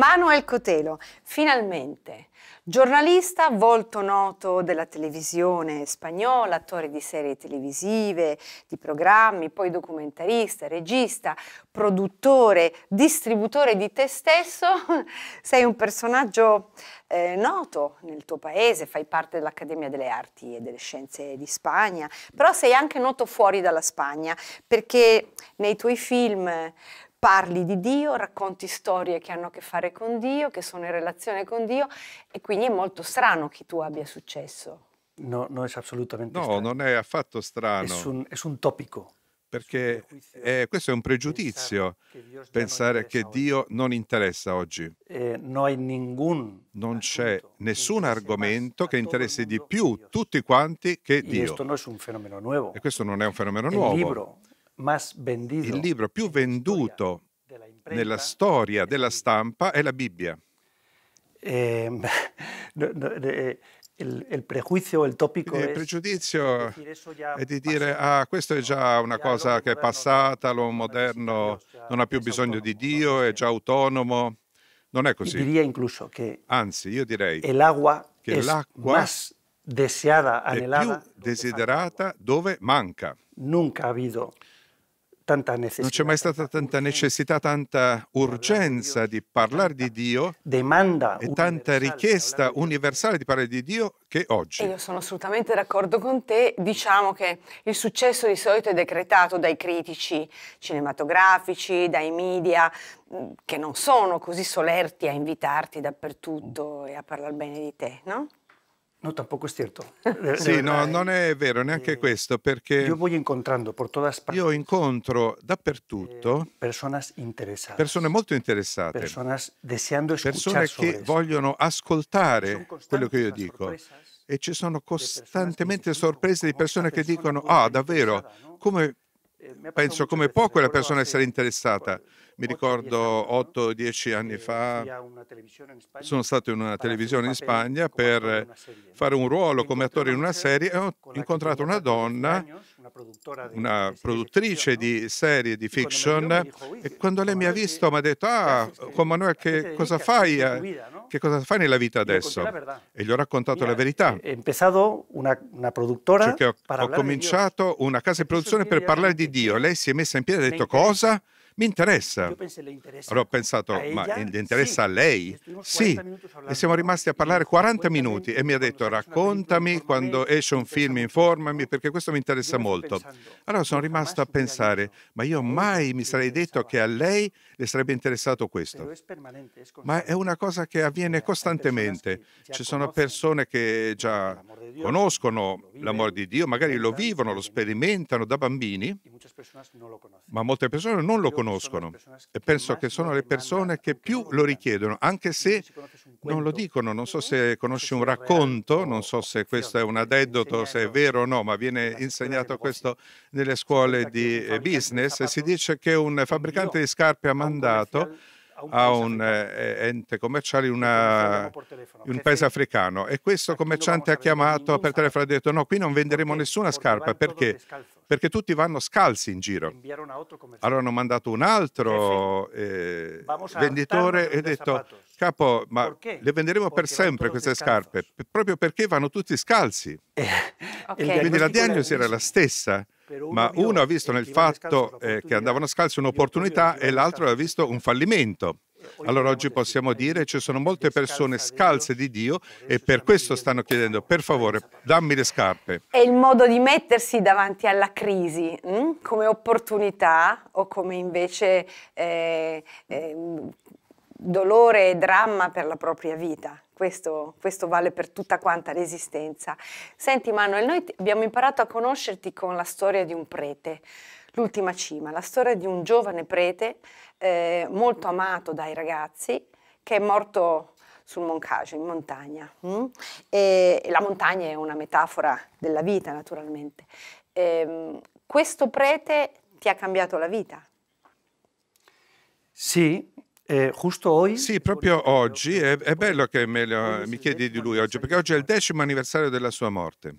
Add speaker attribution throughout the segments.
Speaker 1: Manuel Cotelo, finalmente. Giornalista, volto noto della televisione spagnola, attore di serie televisive, di programmi, poi documentarista, regista, produttore, distributore di te stesso, sei un personaggio eh, noto nel tuo paese, fai parte dell'Accademia delle Arti e delle Scienze di Spagna, però sei anche noto fuori dalla Spagna perché nei tuoi film parli di Dio, racconti storie che hanno a che fare con Dio, che sono in relazione con Dio e quindi è molto strano che tu abbia successo.
Speaker 2: No, non è assolutamente no, strano.
Speaker 3: No, non è affatto strano.
Speaker 1: È
Speaker 2: un, è un topico perché
Speaker 3: eh, questo è un pregiudizio, pensare che Dio non interessa oggi. Eh, non c'è nessun argomento che interessi di più tutti quanti che Dio. E questo non è un fenomeno nuovo. un libro il libro più venduto nella storia della stampa è la Bibbia. Ehm, eh, eh, il, pregiudizio, il topico il pregiudizio è di dire ah questa è già una cosa che è passata, l'uomo moderno non cioè, ha più bisogno di Dio, è già autonomo. Non è così. Anzi, io direi che l'acqua è
Speaker 2: più
Speaker 3: desiderata dove manca. Nunca ha avuto tanta necessità. Non c'è mai stata tanta necessità, tanta urgenza di parlare di Dio demanda e tanta richiesta universale di parlare di Dio che oggi. E
Speaker 1: io sono assolutamente d'accordo con te. Diciamo che il successo di solito è decretato dai critici cinematografici, dai media, mm, che non sono così solerti a invitarti dappertutto e a parlare bene di te, no?
Speaker 2: No, tampoco è cierto.
Speaker 1: sì, no,
Speaker 3: eh, non è vero neanche eh, questo perché io, partes, io incontro dappertutto eh, persone molto interessate, persone che vogliono ascoltare quello che io dico e ci sono costantemente sorprese di persone che dicono ah davvero, come, eh, penso come può quella persona essere interessata. Mi ricordo 8-10 anni eh, fa sono stato in una televisione in Spagna per fare un ruolo come attore in una serie e ho incontrato una donna, una produttrice di serie di fiction e quando lei mi ha visto mi ha detto ah, Juan oh, Manuel che cosa fai? Eh? Che cosa fai nella vita adesso? E gli ho raccontato la verità. Eh, cioè ho cominciato una casa di produzione per parlare di Dio. Lei si è messa in piedi e ha detto cosa? Mi interessa.
Speaker 2: allora ho pensato, ma gli interessa
Speaker 3: sì. a lei? Sì. E siamo rimasti a parlare 40 minuti e mi ha detto raccontami quando esce un film, informami perché questo mi interessa molto. Allora sono rimasto a pensare, ma io mai mi sarei detto che a lei le sarebbe interessato questo. Ma è una cosa che avviene costantemente. Ci sono persone che già conoscono l'amore di Dio, magari lo vivono, lo sperimentano da bambini, ma molte persone non lo conoscono conoscono e penso che sono le persone che più lo richiedono, anche se non lo dicono. Non so se conosci un racconto, non so se questo è un aneddoto, se è vero o no, ma viene insegnato questo nelle scuole di eh, business. Si dice che un fabbricante di scarpe ha mandato a un eh, eh, ente commerciale in un paese africano e questo commerciante ha chiamato per telefono e ha detto no, qui non venderemo nessuna scarpa perché? Perché tutti vanno scalzi in giro. Allora hanno mandato un altro eh, venditore e ha detto Capo, ma perché? le venderemo perché per sempre queste scarpe, proprio perché vanno tutti scalzi. Eh,
Speaker 1: okay. Quindi la diagnosi
Speaker 3: era la stessa, ma uno ha visto nel fatto eh, che andavano scalzi un'opportunità e l'altro ha visto un fallimento. Eh, allora oggi possiamo dire che ci sono molte persone scalze di Dio e per questo stanno chiedendo per favore dammi le scarpe.
Speaker 1: È il modo di mettersi davanti alla crisi hm? come opportunità o come invece eh, ehm, dolore e dramma per la propria vita. Questo, questo, vale per tutta quanta l'esistenza. Senti Manuel, noi abbiamo imparato a conoscerti con la storia di un prete, l'ultima cima, la storia di un giovane prete eh, molto amato dai ragazzi che è morto sul Moncaggio, in montagna. Mm? E, e la montagna è una metafora della vita, naturalmente. E, ehm, questo prete ti ha cambiato la vita?
Speaker 3: Sì, eh, giusto oggi? Sì, proprio oggi. Eh, è, è bello che lo, mi chiedi di lui oggi, perché oggi è il decimo anniversario della sua morte.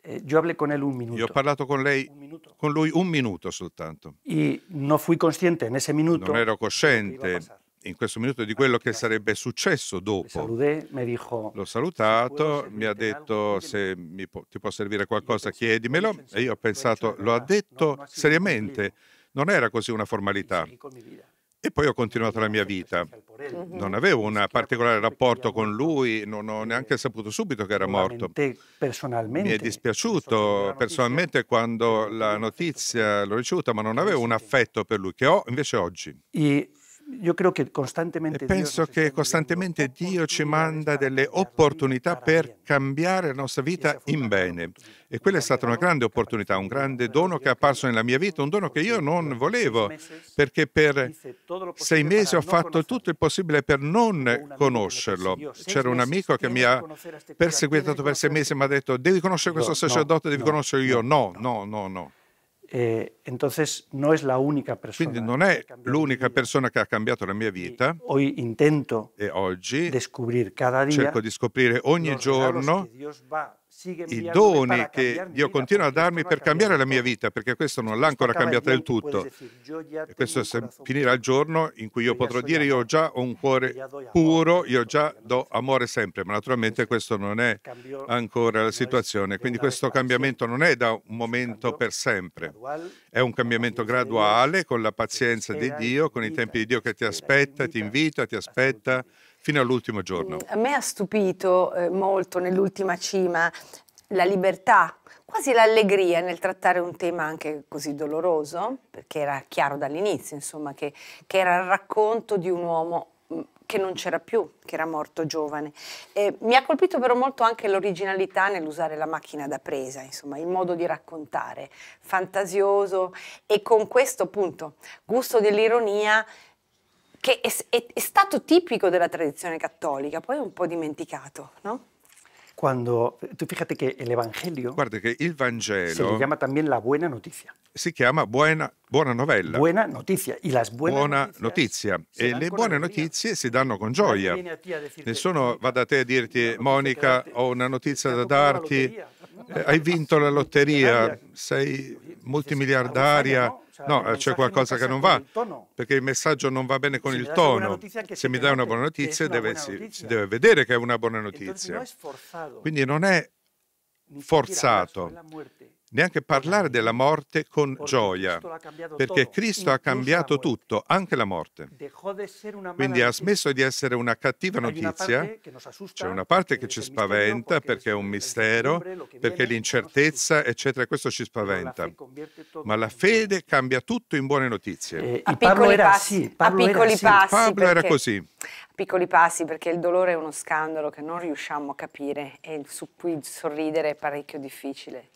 Speaker 3: Eh, io ho parlato con lei, con lui un minuto soltanto. E
Speaker 2: non fui consciente in ese minuto. Non
Speaker 3: ero cosciente in questo minuto di quello che sarebbe successo dopo. L'ho salutato, mi ha detto se po- ti può servire qualcosa chiedimelo e io ho pensato, lo ha detto seriamente, non era così una formalità. E poi ho continuato la mia vita. Mhm. Non avevo un particolare rapporto con lui, non ho eh. neanche saputo subito che era morto. Mi è dispiaciuto personalmente quando la notizia l'ho ricevuta, ma non avevo un affetto per lui, che ho invece oggi. Io credo che costantemente penso che costantemente Dio ci manda delle opportunità per cambiare la nostra vita in bene. E quella è stata una grande opportunità, un grande dono che è apparso nella mia vita, un dono che io non volevo, perché per sei mesi ho fatto tutto il possibile per non conoscerlo. C'era un amico che mi ha perseguitato per sei mesi e mi ha detto devi conoscere questo sacerdote, devi conoscerlo io. No, no, no, no. Eh, entonces no es la única persona. Quindi non è l'unica persona che ha cambiato la mia vita. Hoy intento e oggi cada día cerco di scoprire ogni giorno
Speaker 2: i doni che Dio continua a darmi per cambiare
Speaker 3: la mia vita, perché questo non l'ha ancora cambiata del tutto. E questo finirà il giorno in cui io potrò dire io già ho un cuore puro, io già do amore sempre, ma naturalmente questo non è ancora la situazione. Quindi questo cambiamento non è da un momento per sempre, è un cambiamento graduale con la pazienza di Dio, con i tempi di Dio che ti aspetta, ti invita, ti aspetta. Ti aspetta
Speaker 1: fino all'ultimo giorno. A me ha stupito eh, molto nell'ultima cima la libertà, quasi l'allegria nel trattare un tema anche così doloroso, perché era chiaro dall'inizio, insomma, che, che era il racconto di un uomo mm, che non c'era più, che era morto giovane. Eh, mi ha colpito però molto anche l'originalità nell'usare la macchina da presa, insomma, il modo di raccontare, fantasioso e con questo appunto gusto dell'ironia che è, è, è, stato tipico della tradizione cattolica, poi un po' dimenticato, no?
Speaker 2: Cuando, tú fíjate que el
Speaker 3: Guarda che il Vangelo Si chiama anche la buona notizia. si chiama Buena, buona Novella. Buona noticia. Y las buena notizia. E le buone notizie si danno con gioia. Nessuno va da te a dirti, Monica, ho una notizia da darti, hai vinto la lotteria, sei multimiliardaria cioè, no, eh, c'è qualcosa che non va, tono, perché il messaggio non va bene con il tono. Se mi dai una buona notizia, deve, buona notizia. Si, si, deve vedere che è una buona notizia. Quindi non è forzato neanche parlare della morte con gioia, perché Cristo ha cambiato tutto, anche la morte. Quindi ha smesso di essere una cattiva notizia, c'è una parte che ci spaventa perché è un mistero, perché l'incertezza, eccetera, questo ci spaventa. Ma la fede cambia tutto in buone notizie. Eh, a piccoli passi, a piccoli passi. Pablo era così
Speaker 1: piccoli passi perché il dolore è uno scandalo che non riusciamo a capire e su cui sorridere è parecchio difficile.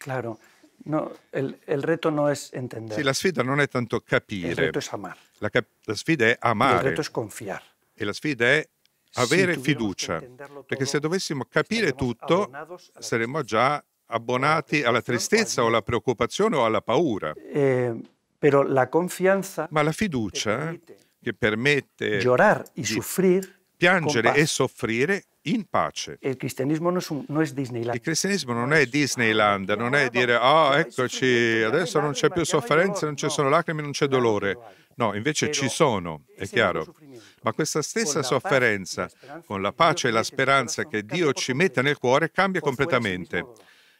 Speaker 2: Claro. No, el, el, reto no es entender. Sì, la sfida
Speaker 3: non è tanto capire. Il reto è amare. La, cap- la, sfida è amare. Il reto è confiar. E la sfida è avere si fiducia. Perché se dovessimo capire tutto, saremmo già abbonati alla tristezza o alla preoccupazione o alla paura. Eh, però la confianza Ma la fiducia che permette e soffrire piangere e soffrire in pace. Il cristianesimo non,
Speaker 2: è Disneyland.
Speaker 3: Il cristianesimo non è Disneyland, non è dire, oh eccoci, adesso non c'è più sofferenza, non ci sono lacrime, non c'è dolore. No, invece ci sono, è chiaro. Ma questa stessa sofferenza, con la pace e la speranza che Dio ci mette nel cuore, cambia completamente.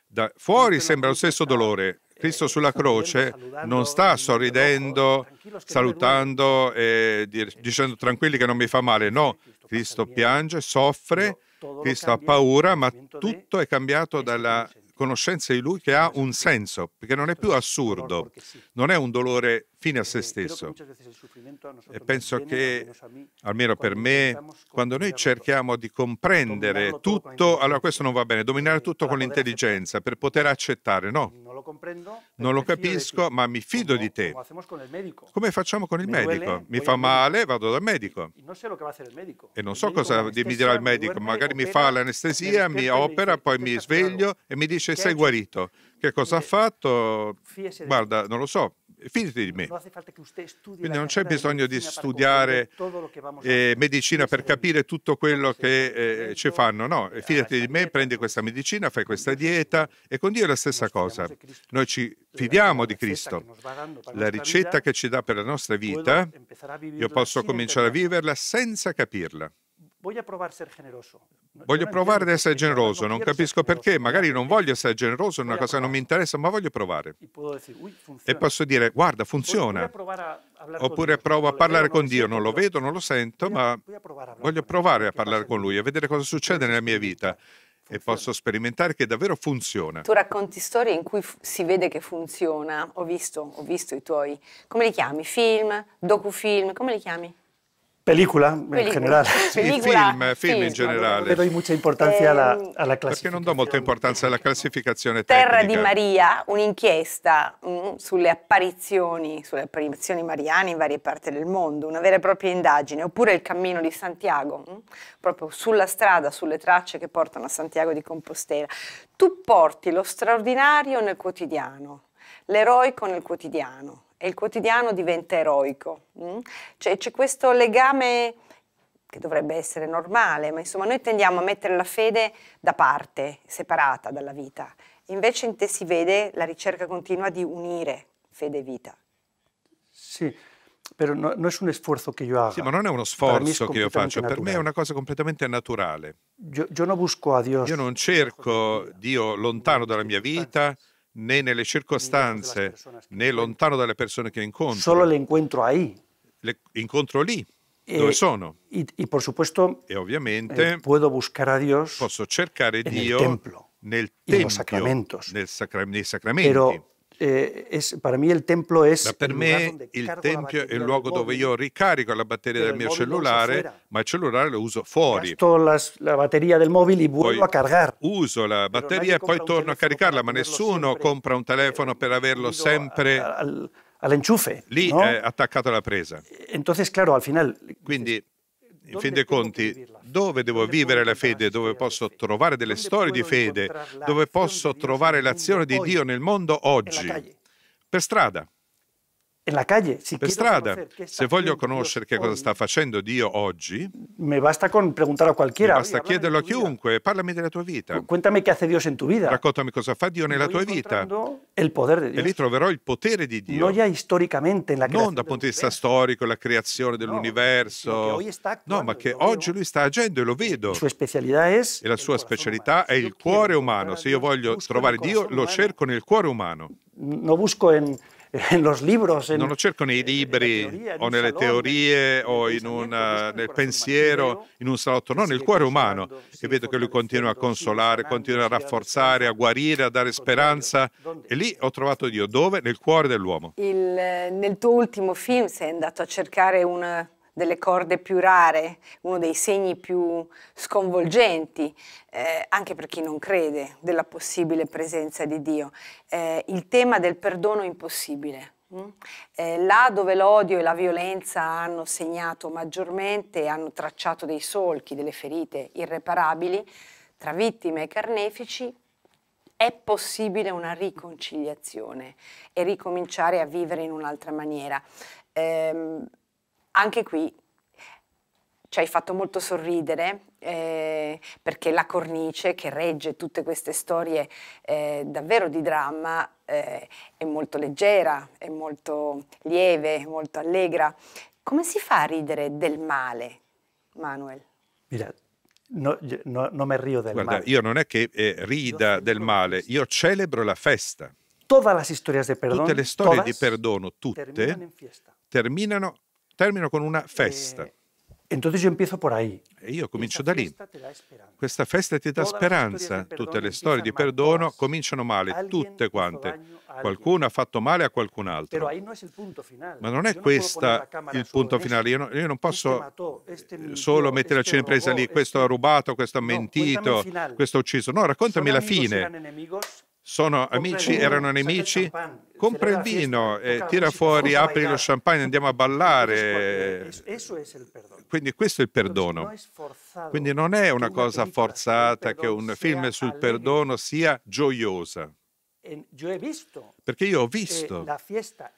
Speaker 3: Da fuori sembra lo stesso dolore, Cristo sulla croce non sta sorridendo, salutando e dicendo tranquilli che non mi fa male, no, Cristo piange, soffre, Cristo ha paura, ma tutto è cambiato dalla conoscenza di Lui che ha un senso, perché non è più assurdo, non è un dolore fine a se eh, stesso. E penso che, almeno per me, quando noi cerchiamo di comprendere tutto, allora questo non va bene, dominare eh, tutto con l'intelligenza per poter accettare, no? Non lo capisco, ma mi fido di te. Come facciamo con il medico? Mi fa male, vado dal medico. E non so cosa mi dirà il medico, magari mi fa l'anestesia, mi opera, poi mi sveglio e mi dice sei guarito. Che cosa ha fatto? Guarda, non lo so, fidati di me.
Speaker 2: Quindi non c'è bisogno di studiare eh,
Speaker 3: medicina per eh, capire tutto quello che eh, ci fanno, no, eh, fidati di me, eh, prendi questa medicina, fai questa dieta e con Dio è la stessa cosa. Noi ci fidiamo di Cristo.
Speaker 2: La ricetta che ci dà per
Speaker 3: la nostra vita,
Speaker 2: io posso cominciare
Speaker 3: a viverla senza capirla
Speaker 2: voglio provare a essere generoso.
Speaker 3: Voglio provare ad essere generoso, non, capisco perché, magari ecco, non voglio essere generoso, è una cosa che non mi interessa, ma voglio provare. E posso dire, guarda, funziona. Oppure provo a parlare con Dio, non lo vedo, non lo sento, ma voglio provare a parlare con Lui, a vedere cosa succede nella mia vita e posso sperimentare che davvero funziona. Tu
Speaker 1: racconti storie in cui si vede che funziona, ho visto, ho visto i tuoi, come li chiami? Film, docufilm, come li chiami?
Speaker 3: Película, película,
Speaker 1: en general. Sí, película, film, film in generale.
Speaker 3: Le doy mucha importanza eh, alla, ehm, alla, classificazione. Perché non do molta importanza alla classificazione Terra tecnica. di
Speaker 1: Maria, un'inchiesta mh, mm, sulle, apparizioni, sulle apparizioni mariane in varie parti del mondo, una vera e propria indagine, oppure il Cammino di Santiago, mh, mm, proprio sulla strada, sulle tracce che portano a Santiago di Compostela. Tu porti lo straordinario nel quotidiano, l'eroico nel quotidiano, e il quotidiano diventa eroico. Mm? Cioè, c'è questo legame che dovrebbe essere normale, ma insomma noi tendiamo a mettere la fede da parte, separata dalla vita. Invece in te si vede la ricerca continua di unire fede e vita.
Speaker 2: Sì, però no, no, es un esfuerzo que yo haga. Sí, pero no es un esfuerzo es que yo faccio, per me è una
Speaker 3: cosa completamente naturale. Yo, yo no busco a Dios. Io non cerco Dio lontano dalla mia vita, né nelle circostanze, né lontano dalle persone che incontro. Solo le incontro ahí. Le incontro lì,
Speaker 2: dove sono. Y, y por supuesto,
Speaker 3: e ovviamente eh,
Speaker 2: puedo a Dios
Speaker 3: posso cercare Dio nel templo, nel tempio, nei sacramenti. Pero
Speaker 2: eh, es, para mí el templo es... Ma per me il
Speaker 3: tempio è il luogo dove io ricarico la batteria del mio cellulare, ma il cellulare lo uso fuori.
Speaker 2: Gasto la, la batteria del mobile e vuelvo a cargar.
Speaker 3: Uso la batteria e poi torno a caricarla, ma nessuno compra un telefono eh, per averlo sempre... A, a, al,
Speaker 2: all'enchufe.
Speaker 3: Lì no? è eh, attaccata la presa.
Speaker 2: Entonces, claro, al final...
Speaker 3: Quindi in fin dei conti, dove devo vivere la fede, dove posso trovare delle storie di fede, dove posso trovare l'azione di Dio nel mondo oggi? Per strada la calle, si per strada, se voglio conoscere che cosa sta facendo Dio oggi,
Speaker 2: mi basta con preguntare a qualcuno. Basta
Speaker 3: chiederlo a chiunque, parlami della tua vita. Cuéntame che hace Dios en tu vita. Raccontami cosa fa Dio nella tua vita. E lì troverò il potere di Dio. Non,
Speaker 2: No non
Speaker 3: dal punto di vista storico, la creazione dell'universo. No, ma che oggi lui sta agendo e lo vedo.
Speaker 2: E
Speaker 3: la sua specialità è il cuore umano. Se io voglio trovare Dio, lo cerco nel cuore umano.
Speaker 2: Non busco in Los
Speaker 3: libros, non lo cerco nei libri o nelle teorie o una, eh, nel pensiero, in un salotto, no, nel cuore umano. E vedo che lui continua a consolare, continua a rafforzare, a guarire, a dare speranza. E lì ho trovato Dio. Dove? Nel cuore dell'uomo.
Speaker 1: Eh, nel tuo ultimo film sei andato a cercare un delle corde più rare, uno dei segni più sconvolgenti, eh, anche per chi non crede, della possibile presenza di Dio, eh, il tema del perdono impossibile. Mm? Eh, là dove l'odio e la violenza hanno segnato maggiormente, hanno tracciato dei solchi, delle ferite irreparabili, tra vittime e carnefici, è possibile una riconciliazione e ricominciare a vivere in un'altra maniera. Ehm, anche qui ci hai fatto molto sorridere eh, perché la cornice che regge tutte queste storie eh, davvero di dramma eh, è molto leggera, è molto lieve, molto allegra. Come si fa a ridere del male, Manuel?
Speaker 2: Mira, no, no, no me río del Guarda, male. Io
Speaker 3: non è che eh, rida del male, io celebro la festa. Tutte le storie di perdono, tutte, terminano Termino con una eh, festa. Entonces yo empiezo por ahí. E io comincio da lì. Questa festa ti dà speranza. Tutte le storie di perdono cominciano male, tutte quante. Qualcuno ha fatto male a qualcun altro. Ma non è questo il punto finale. Io non, io non posso solo mettere la cinepresa lì, questo ha rubato, questo ha mentito, questo ha ucciso. No, raccontami la fine. Sono amici, erano nemici? Compra il vino, eh, tira fuori, apri lo champagne, andiamo a ballare. Quindi questo è il perdono. Quindi non è una cosa forzata che un film sul perdono sia gioiosa. Perché io ho visto la festa,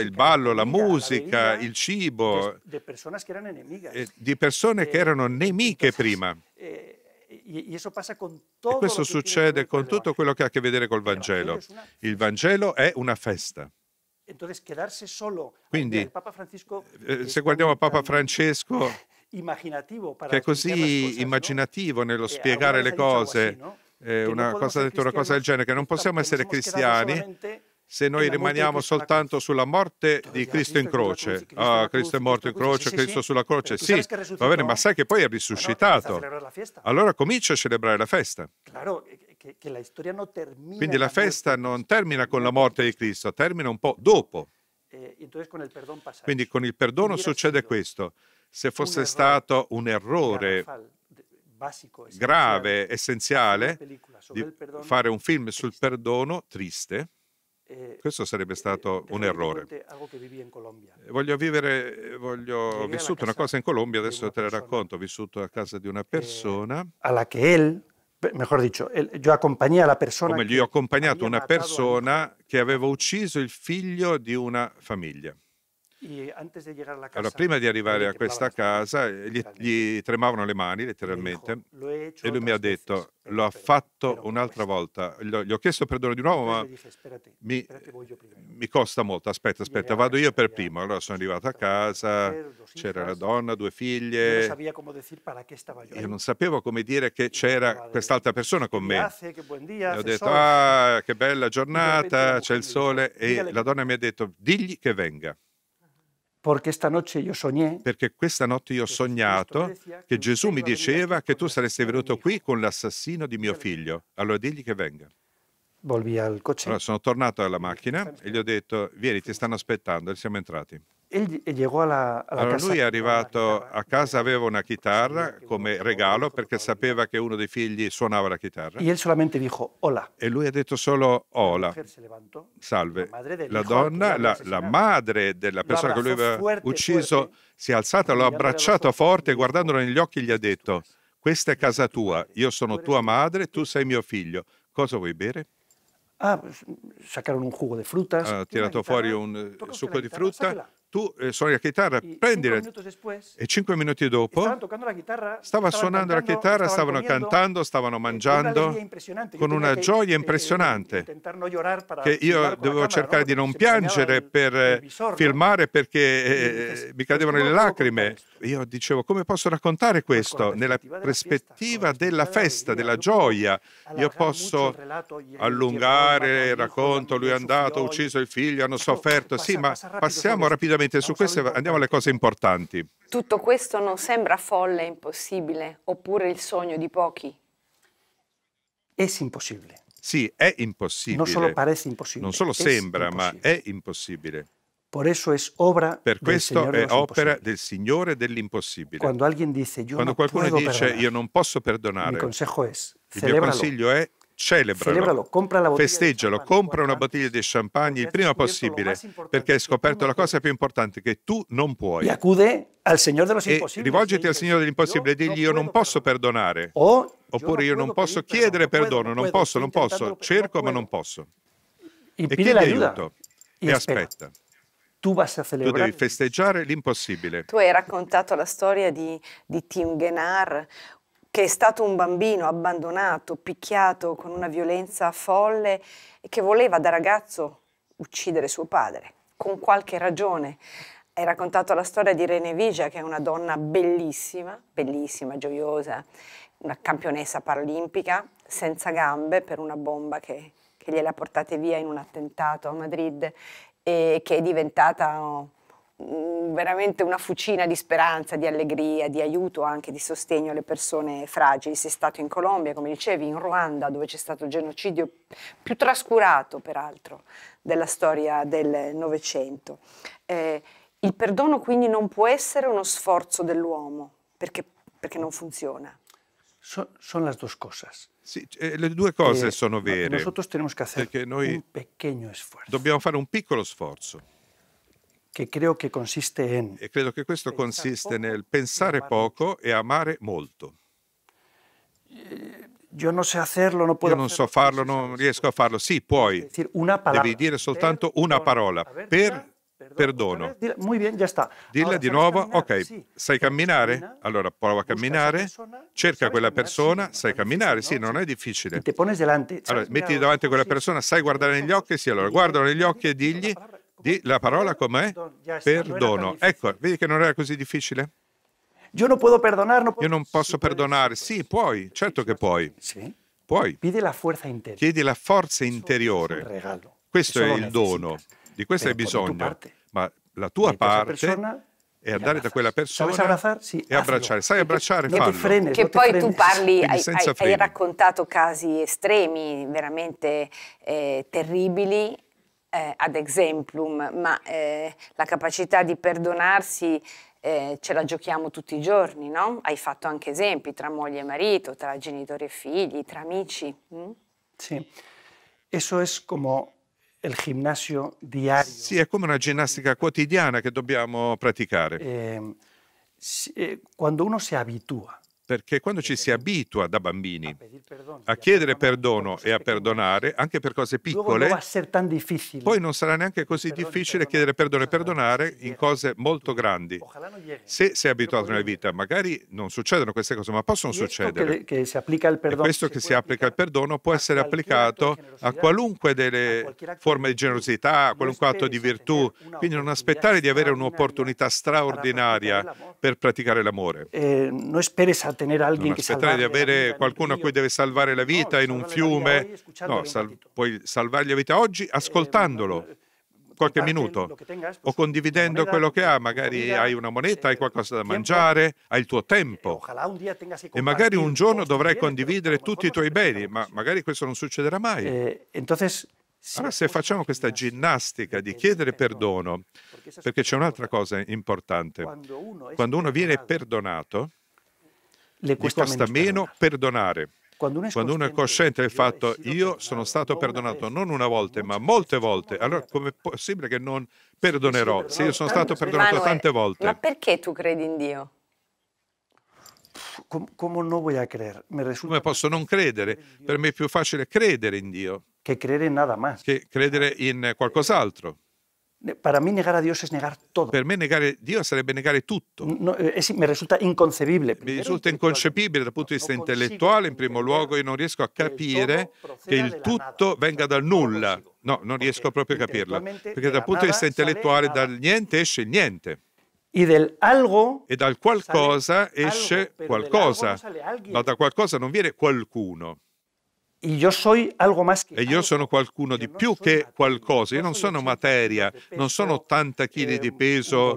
Speaker 3: il ballo, la musica, il cibo
Speaker 2: eh,
Speaker 3: di persone che eh, erano nemiche prima. Eh,
Speaker 2: e questo
Speaker 3: succede con tutto quello che ha a che vedere col Vangelo. Il Vangelo è una festa. Quindi, eh, eh, se guardiamo Papa Francesco,
Speaker 2: che è
Speaker 3: così immaginativo nello eh, spiegare le cose, una cosa ha detto una cosa del genere, che non possiamo essere cristiani se noi rimaniamo soltanto sulla morte di Cristo in croce. Ah, Cristo è morto in croce, Cristo sulla croce. Eh, sì, va bene, ma sai che poi è risuscitato. Allora comincia a celebrare la festa. Quindi la festa non termina con la morte di Cristo, termina un po' dopo.
Speaker 2: Eh, Quindi con il perdono succede
Speaker 3: questo. Se fosse stato un errore
Speaker 2: grave,
Speaker 3: essenziale, di fare un film sul perdono triste, eh, Questo sarebbe eh, stato un errore. Eh, voglio vivere, voglio, ho vissuto una cosa in Colombia, adesso te la racconto, ho vissuto a casa di una persona.
Speaker 2: Alla che él, mejor dicho, io accompagnai la persona. Come
Speaker 3: gli ho accompagnato una persona che aveva ucciso il figlio di una famiglia.
Speaker 2: Allora, prima di arrivare
Speaker 3: a questa casa, eh, gli, gli tremavano le mani ecco, letteralmente e lui mi ha detto, eh, l'ho fatto un'altra volta, gli ho chiesto perdono di nuovo, ma mi, mi costa molto, aspetta, aspetta, vado io per primo. Allora sono arrivato a casa, c'era la donna, due figlie, io ¿eh? non sapevo come dire che c'era quest'altra persona con me.
Speaker 2: E ho detto, ah,
Speaker 3: che bella giornata, c'è il sole, e la donna mi ha detto, digli che venga. Perché questa notte io ho sognato che Gesù mi diceva che tu saresti venuto qui con l'assassino di mio figlio. Allora digli che venga.
Speaker 2: Allora
Speaker 3: sono tornato alla macchina e gli ho detto, vieni, ti stanno aspettando, e siamo entrati
Speaker 2: e, llegó a la, a allora, casa. Lui è
Speaker 3: arrivato a casa, aveva una chitarra come regalo perché sapeva che uno dei figli suonava la chitarra. Y solamente dijo, hola. E lui ha detto solo hola. Salve. La donna, la, la madre della persona che lui aveva ucciso, si è alzata, l'ha abbracciato forte e guardandolo negli occhi gli ha detto, questa è casa tua, io sono tua madre, tu sei mio figlio. Cosa vuoi bere?
Speaker 2: Ah, sacarono un jugo di frutta. Ha tirato fuori
Speaker 3: un eh, succo di frutta tu eh, suoni la chitarra, e prendi la... Después, e cinque minuti dopo
Speaker 2: guitarra, stava suonando cantando, la chitarra, stavano comiendo, cantando, stavano mangiando con una gioia eh, impressionante che, che io
Speaker 3: dovevo cercare camera, di non piangere per eh, visor, filmare no? perché eh, eh, mi cadevano le lacrime. Io dicevo come posso raccontare questo nella prospettiva della festa, della gioia. Io posso allungare il racconto, lui è andato, ha ucciso il figlio, hanno sofferto, sì, ma passiamo rapidamente Esattamente, su questo andiamo alle cose importanti.
Speaker 1: Tutto questo non sembra folle impossibile, oppure il sogno di pochi?
Speaker 3: È impossibile. Sì, è impossibile. Non solo parece imposible. No solo sembra, ma è impossibile.
Speaker 2: Por eso es obra per questo del è opera
Speaker 3: del Signore dell'impossibile.
Speaker 2: Quando, alguien dice, Quando no qualcuno dice perdonar,
Speaker 3: io non posso perdonare,
Speaker 2: il mio consiglio
Speaker 3: è celebralo, celebralo compra la festeggialo, compra una bottiglia di champagne il prima possibile, perché hai scoperto la cosa più importante che tu non puoi. E rivolgiti al Signore dell'impossibile e digli io non posso perdonare. Oppure io non posso chiedere perdono, non posso, non posso, cerco ma non posso. E chiedi aiuto e aspetta.
Speaker 2: Tu, vas
Speaker 1: a tu devi
Speaker 3: festeggiare l'impossibile.
Speaker 1: Tu hai raccontato la storia di, di Tim Genar, che è stato un bambino abbandonato, picchiato con una violenza folle e che voleva da ragazzo uccidere suo padre, con qualche ragione. Hai raccontato la storia di Rene Vigia, che è una donna bellissima, bellissima, gioiosa, una campionessa paralimpica, senza gambe per una bomba che, che gliela portate via in un attentato a Madrid e che è diventata... Oh, Mm, veramente una fucina di speranza, di allegria, di aiuto, anche di sostegno alle persone fragili. Sei stato in Colombia, come dicevi, in Ruanda, dove c'è stato il genocidio più trascurato, peraltro, della storia del Novecento. Eh, il perdono quindi non può essere uno sforzo dell'uomo, perché, perché, non funziona.
Speaker 2: So, sono le due cose. Sì, eh, le due cose eh, sono vere. Nosotros
Speaker 3: tenemos que un pequeño esfuerzo. Dobbiamo fare un piccolo sforzo che credo che consiste in... E credo che questo consiste nel pensare poco e amare molto.
Speaker 2: Eh, Io non so farlo, non,
Speaker 3: non, so farlo, non riesco a farlo. Sì, puoi. Devi dire soltanto una parola. Per perdono. Dilla di nuovo, ok, sai camminare? Allora prova a camminare, cerca quella persona, sai camminare, sì, non è difficile.
Speaker 2: Allora,
Speaker 3: mettiti davanti a quella persona, sai guardare negli occhi, sì, allora guardalo negli occhi e digli di, la parola com'è? Perdono. Ecco, vedi che non era così difficile? Io non posso perdonare. Io non posso perdonare. Sì, puoi, certo che puoi. Puoi. Chiedi la forza interiore. Questo è il dono. Di questo hai bisogno. Ma la tua parte e andare da quella persona e abbracciare. Sai abbracciare, fallo. Che poi tu parli, hai, hai,
Speaker 1: raccontato casi estremi, veramente eh, terribili eh, ad exemplum, ma eh, la capacità di perdonarsi eh, ce la giochiamo tutti i giorni, no? Hai fatto anche esempi tra moglie e marito, tra genitori e figli, tra amici. Mm?
Speaker 2: Sì, eso es como el gimnasio diario.
Speaker 3: Sì, è come una ginnastica quotidiana che dobbiamo praticare. Eh, eh, quando uno si abitua perché quando ci si abitua da bambini a chiedere perdono e a perdonare, anche per cose piccole, poi non sarà neanche così difficile chiedere perdono e perdonare in cose molto grandi. Se sei abituato nella vita, magari non succedono queste cose, ma possono succedere. E questo che si applica al perdono può essere applicato a qualunque delle forme di generosità, a qualunque atto di virtù. Quindi non aspettare di avere un'opportunità straordinaria per praticare l'amore. Non
Speaker 2: eh, no esperes a tenere alguien non aspettare di
Speaker 3: avere qualcuno a cui deve salvare la vita no, in un fiume no, sal- puoi salvargli la vita oggi eh, ascoltandolo eh, qualche minuto o condividendo quello che ha, magari hai una moneta, hai eh, qualcosa da mangiare, hai il tuo tempo
Speaker 2: e magari un giorno dovrai condividere
Speaker 3: tutti i tuoi beni, ma magari questo non succederà mai. Allora se facciamo questa ginnastica di chiedere ecco, perdono, perché c'è un'altra cosa importante, quando uno viene perdonato, le costa, costa meno perdonare. Quando uno, Quando uno è cosciente del fatto che io sono stato perdonato non una volta ma molte volte, allora come è possibile che non perdonerò se io sono eh, stato perdonato tante volte? Ma
Speaker 1: perché tu credi in Dio?
Speaker 3: Come no voy a creer? Come posso non credere? Per me è più facile credere in Dio che credere in nada más. Che credere in qualcos'altro.
Speaker 2: Para mí negar a Dios es negar
Speaker 3: todo. Per me negare Dio sarebbe negare tutto. No, es, eh, me resulta inconcepibile. Mi risulta cioè, inconcepibile dal punto di vista intellettuale, in primo luogo io non riesco a capire che il tutto venga dal cioè, nulla. No, non riesco proprio a capirla, perché dal punto di vista intellettuale dal niente esce il niente. e dal qualcosa esce qualcosa, ma da qualcosa non viene qualcuno. E io sono qualcuno di più che qualcosa, io non sono materia, non sono 80 kg di peso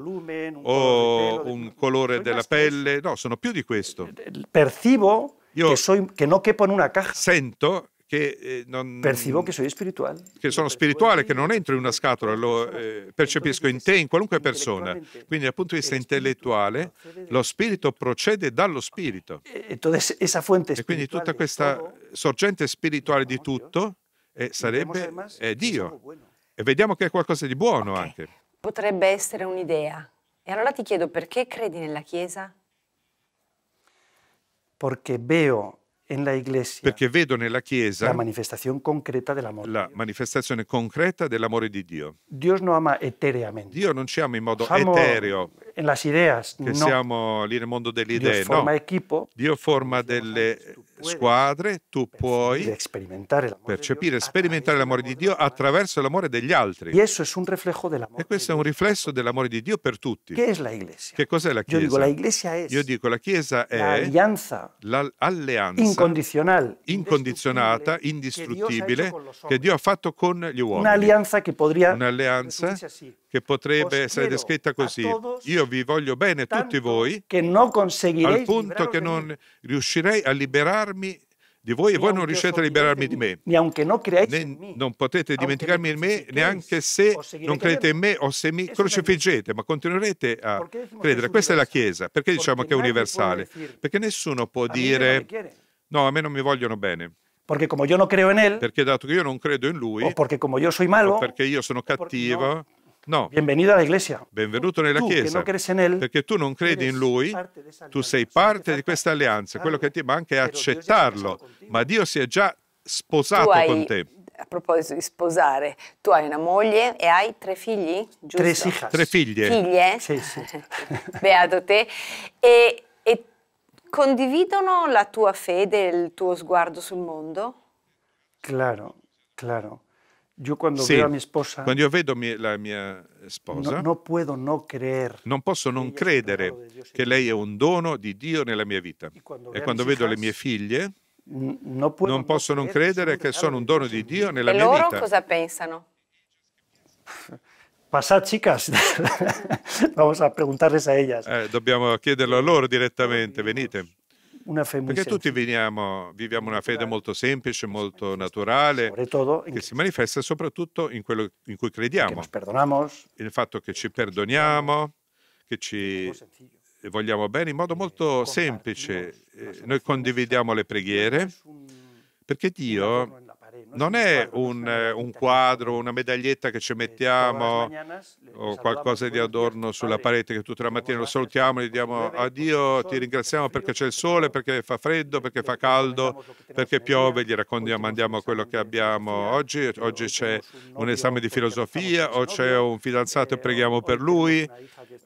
Speaker 3: o un colore della pelle, no, sono più di questo.
Speaker 2: Percibo che, non che in una caja. Sento
Speaker 3: che eh, non, percibo che sono spirituale che sono spirituale che non entro in una scatola lo eh, percepisco in te in qualunque persona quindi dal punto di vista intellettuale lo spirito procede dallo spirito e quindi tutta questa sorgente spirituale di tutto eh, sarebbe eh, Dio e vediamo che è qualcosa di buono anche
Speaker 1: potrebbe essere un'idea e allora ti chiedo perché credi nella Chiesa?
Speaker 2: Perché veo iglesia,
Speaker 3: perché vedo nella Chiesa la manifestazione concreta dell'amore, la di manifestazione concreta dell'amore di Dio.
Speaker 2: Dio non
Speaker 3: ci ama in modo Amo etereo
Speaker 2: en las ideas. Che no.
Speaker 3: siamo lì nel mondo delle idee. Dio forma no. equipo. Dio forma delle squadre, tu puoi percepire, sperimentare l'amore di Dio attraverso l'amore degli altri. E questo è un riflesso dell'amore di Dio per tutti. Che cos'è la Chiesa? Io dico la Chiesa è l'alleanza
Speaker 2: Incondizionale.
Speaker 3: incondizionata, indistruttibile, che Dio ha fatto con gli uomini. Un'alleanza che potrebbe essere descritta così. Io vi voglio bene tutti voi, al punto che non riuscirei a liberarmi di voi e voi non riuscite a liberarmi di me. Ne, non potete dimenticarmi di me neanche se non credete in me o se mi crocifiggete, ma continuerete a credere. Questa è la Chiesa. Perché diciamo che è universale? Perché nessuno può dire no, a me non mi vogliono bene.
Speaker 2: Perché
Speaker 3: dato che io non credo in lui, o perché io sono cattivo, No. Bienvenido a la iglesia. Benvenuto nella tu Chiesa. Él, perché tu non credi in Lui, tu sei parte di questa alleanza. Quello che ti manca è accettarlo. Ma Dio si è già sposato hai, con te.
Speaker 1: A proposito di sposare, tu hai una moglie e hai tre figli, giusto? Tre, tre figlie. Figlie? Sì, sì. Beato te. E, e condividono la tua fede, il tuo sguardo sul mondo?
Speaker 3: Claro, claro. Yo cuando sí. veo a mi esposa... Quando io vedo mi, la mia eh, sposa... No, no
Speaker 2: puedo no creer
Speaker 3: non posso non credere che lei è un dono di Dio nella mia vita. Quando e quando vedo le mie figlie... No puedo, non posso non credere che sono un dono di Dio nella mia vita. E loro cosa
Speaker 1: pensano?
Speaker 3: Pasad,
Speaker 2: chicas. Vamos a preguntarles a ellas.
Speaker 3: Eh, dobbiamo chiederlo a loro direttamente, venite
Speaker 2: una fe Perché sencilla. tutti
Speaker 3: veniamo, viviamo una fede molto semplice, molto naturale, che si manifesta soprattutto in quello in cui crediamo. Il fatto che eh, ci perdoniamo, che ci vogliamo bene in modo eh, molto semplice. Eh, noi condividiamo le preghiere perché Dio non è un, eh, un quadro, una medaglietta che ci mettiamo o qualcosa di adorno sulla parete che tutta la mattina lo salutiamo e gli diamo addio, ti ringraziamo perché c'è il sole, perché fa freddo, perché fa caldo, perché piove, gli raccontiamo, andiamo quello che abbiamo oggi, oggi c'è un esame di filosofia o c'è un fidanzato e preghiamo per lui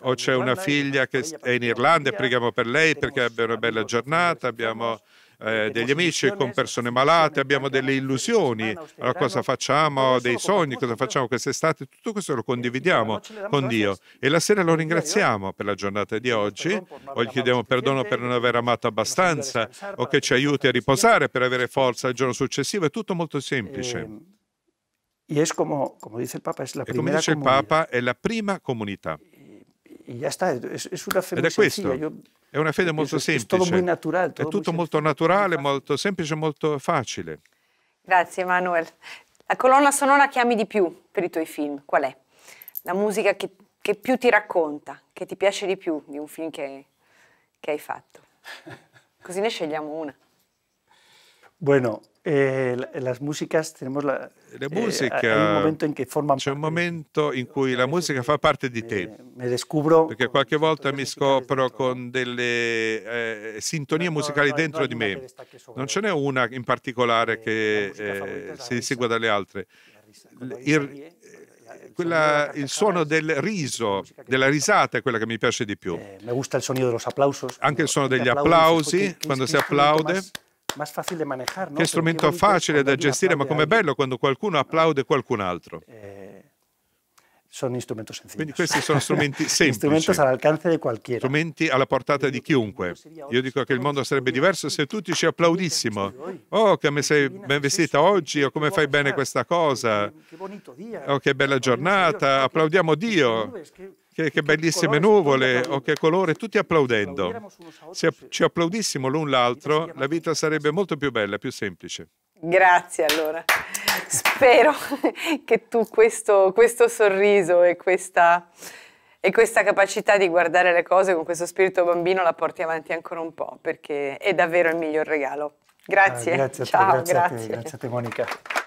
Speaker 3: o c'è una figlia che è in Irlanda e preghiamo per lei perché abbia una bella giornata, abbiamo eh, degli amici, con persone malate, abbiamo delle illusioni, allora cosa facciamo, dei sogni, cosa facciamo quest'estate, tutto questo lo condividiamo con Dio e la sera lo ringraziamo per la giornata di oggi o gli chiediamo perdono per non aver amato abbastanza o che ci aiuti a riposare per avere forza il giorno successivo, è tutto molto semplice. Ehm,
Speaker 2: e come, come dice il Papa,
Speaker 3: è la prima comunità.
Speaker 2: Ed è questo.
Speaker 3: È una fede molto è semplice. È tutto muy natural. Todo è tutto molto semplice. naturale, molto semplice, molto facile.
Speaker 1: Grazie Emanuel. La colonna sonora che ami di più per i tuoi film, qual è? La musica che, che più ti racconta, che ti piace di più di un film che, che hai fatto. Così ne scegliamo una.
Speaker 2: Bueno, eh, las músicas tenemos la,
Speaker 3: la musica, eh, c'è un momento in cui la musica fa parte di te perché qualche volta mi scopro con delle eh, sintonie musicali dentro di me non ce n'è una in particolare eh, che eh, si distingua dalle altre il, eh, quella, il suono del riso, della risata è quella che mi piace di più.
Speaker 2: gusta il suono degli applausi.
Speaker 3: Anche il suono degli applausi, quando si applaude.
Speaker 2: Che strumento facile da gestire, ma com'è bello
Speaker 3: quando qualcuno applaude qualcun altro. Eh, sono strumenti semplici.
Speaker 2: Quindi questi sono strumenti semplici. strumenti all'alcance di qualcuno.
Speaker 3: Strumenti alla portata di chiunque. Io dico che il mondo sarebbe diverso se tutti ci applaudissimo. Oh, come sei ben vestita oggi, o come fai bene questa cosa. Oh, che bella giornata, applaudiamo Dio che, che bellissime nuvole o che colore, tutti applaudendo. Se ci applaudissimo l'un l'altro, la vita sarebbe molto più bella, più semplice.
Speaker 1: Grazie allora. Spero che tu questo, questo sorriso e questa, e questa, capacità di guardare le cose con questo spirito bambino la porti avanti ancora un po', perché è davvero il miglior regalo. Grazie. Ah, grazie a te, grazie, grazie. A te, grazie a
Speaker 2: te Monica.